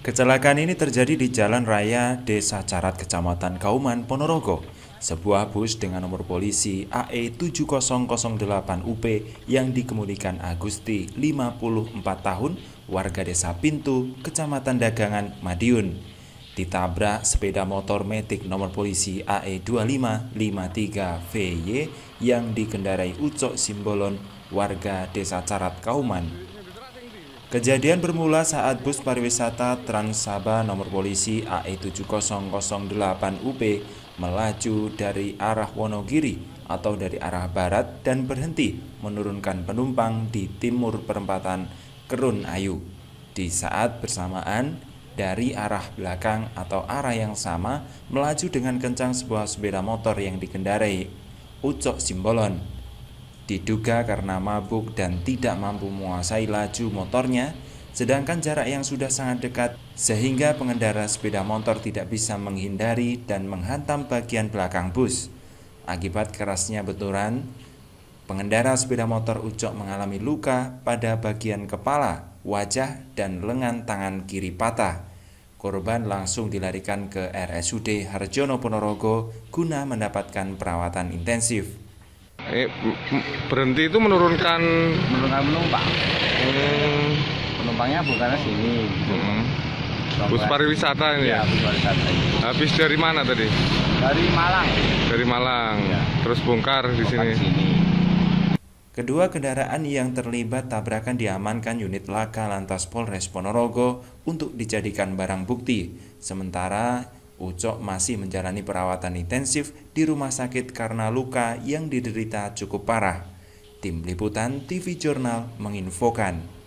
Kecelakaan ini terjadi di Jalan Raya Desa Carat, Kecamatan Kauman, Ponorogo. Sebuah bus dengan nomor polisi AE 7008UP yang dikemudikan Agusti, 54 tahun, warga desa Pintu, Kecamatan Dagangan, Madiun, ditabrak sepeda motor metik nomor polisi AE2553VY yang dikendarai Ucok Simbolon warga desa Carat Kauman. Kejadian bermula saat bus pariwisata Transaba nomor polisi AE7008UP melaju dari arah Wonogiri atau dari arah barat dan berhenti menurunkan penumpang di timur perempatan Kerun Ayu. Di saat bersamaan, dari arah belakang atau arah yang sama melaju dengan kencang sebuah sepeda motor yang dikendarai. Ucok Simbolon diduga karena mabuk dan tidak mampu menguasai laju motornya, sedangkan jarak yang sudah sangat dekat sehingga pengendara sepeda motor tidak bisa menghindari dan menghantam bagian belakang bus. Akibat kerasnya benturan, Pengendara sepeda motor Ucok mengalami luka pada bagian kepala, wajah, dan lengan tangan kiri patah. Korban langsung dilarikan ke RSUD Harjono Ponorogo guna mendapatkan perawatan intensif. Eh, berhenti itu menurunkan menurunkan penumpang. Hmm. Penumpangnya bukan di sini. Hmm. Bus pariwisata ini. Iya, ya, bus pariwisata. Habis dari mana tadi? Dari Malang. Dari Malang. Ya. Terus bongkar di sini. sini. Kedua kendaraan yang terlibat tabrakan diamankan unit laka lantas Polres Ponorogo untuk dijadikan barang bukti. Sementara Ucok masih menjalani perawatan intensif di rumah sakit karena luka yang diderita cukup parah. Tim Liputan TV Jurnal menginfokan.